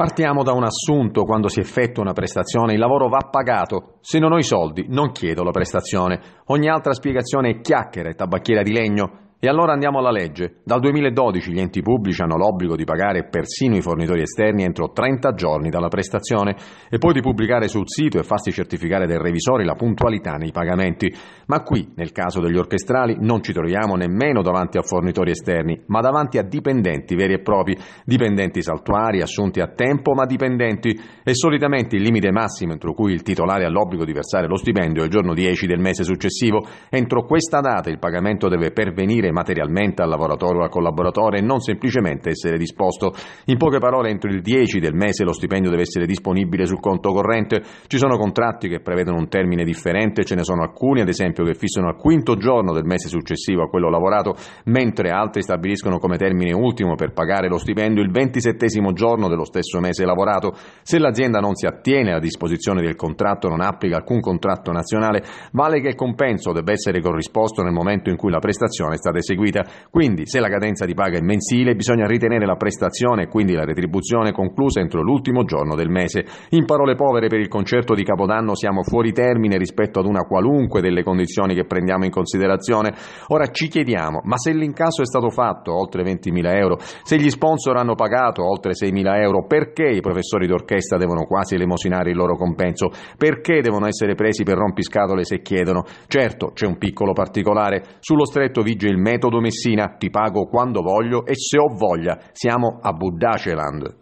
Partiamo da un assunto, quando si effettua una prestazione il lavoro va pagato, se non ho i soldi non chiedo la prestazione, ogni altra spiegazione è chiacchiera e tabacchiera di legno. E allora andiamo alla legge. Dal 2012 gli enti pubblici hanno l'obbligo di pagare persino i fornitori esterni entro 30 giorni dalla prestazione e poi di pubblicare sul sito e farsi certificare dai revisori la puntualità nei pagamenti. Ma qui, nel caso degli orchestrali, non ci troviamo nemmeno davanti a fornitori esterni, ma davanti a dipendenti veri e propri, dipendenti saltuari, assunti a tempo, ma dipendenti. E solitamente il limite massimo entro cui il titolare ha l'obbligo di versare lo stipendio è il giorno 10 del mese successivo. Entro questa data il pagamento deve pervenire appartenere materialmente al lavoratore o al collaboratore e non semplicemente essere disposto. In poche parole, entro il 10 del mese lo stipendio deve essere disponibile sul conto corrente. Ci sono contratti che prevedono un termine differente, ce ne sono alcuni, ad esempio, che fissano al quinto giorno del mese successivo a quello lavorato, mentre altri stabiliscono come termine ultimo per pagare lo stipendio il ventisettesimo giorno dello stesso mese lavorato. Se l'azienda non si attiene alla disposizione del contratto, non applica alcun contratto nazionale, vale che il compenso debba essere corrisposto nel momento in cui la prestazione è stata eseguita. Quindi, se la cadenza di paga è mensile, bisogna ritenere la prestazione e quindi la retribuzione conclusa entro l'ultimo giorno del mese. In parole povere, per il concerto di Capodanno siamo fuori termine rispetto ad una qualunque delle condizioni che prendiamo in considerazione. Ora ci chiediamo, ma se l'incasso è stato fatto oltre 20.000 euro, se gli sponsor hanno pagato oltre 6.000 euro, perché i professori d'orchestra devono quasi elemosinare il loro compenso? Perché devono essere presi per rompiscatole se chiedono? Certo, c'è un piccolo particolare. Sullo stretto vige il mese Metodo Messina, ti pago quando voglio e se ho voglia. Siamo a Budaceland.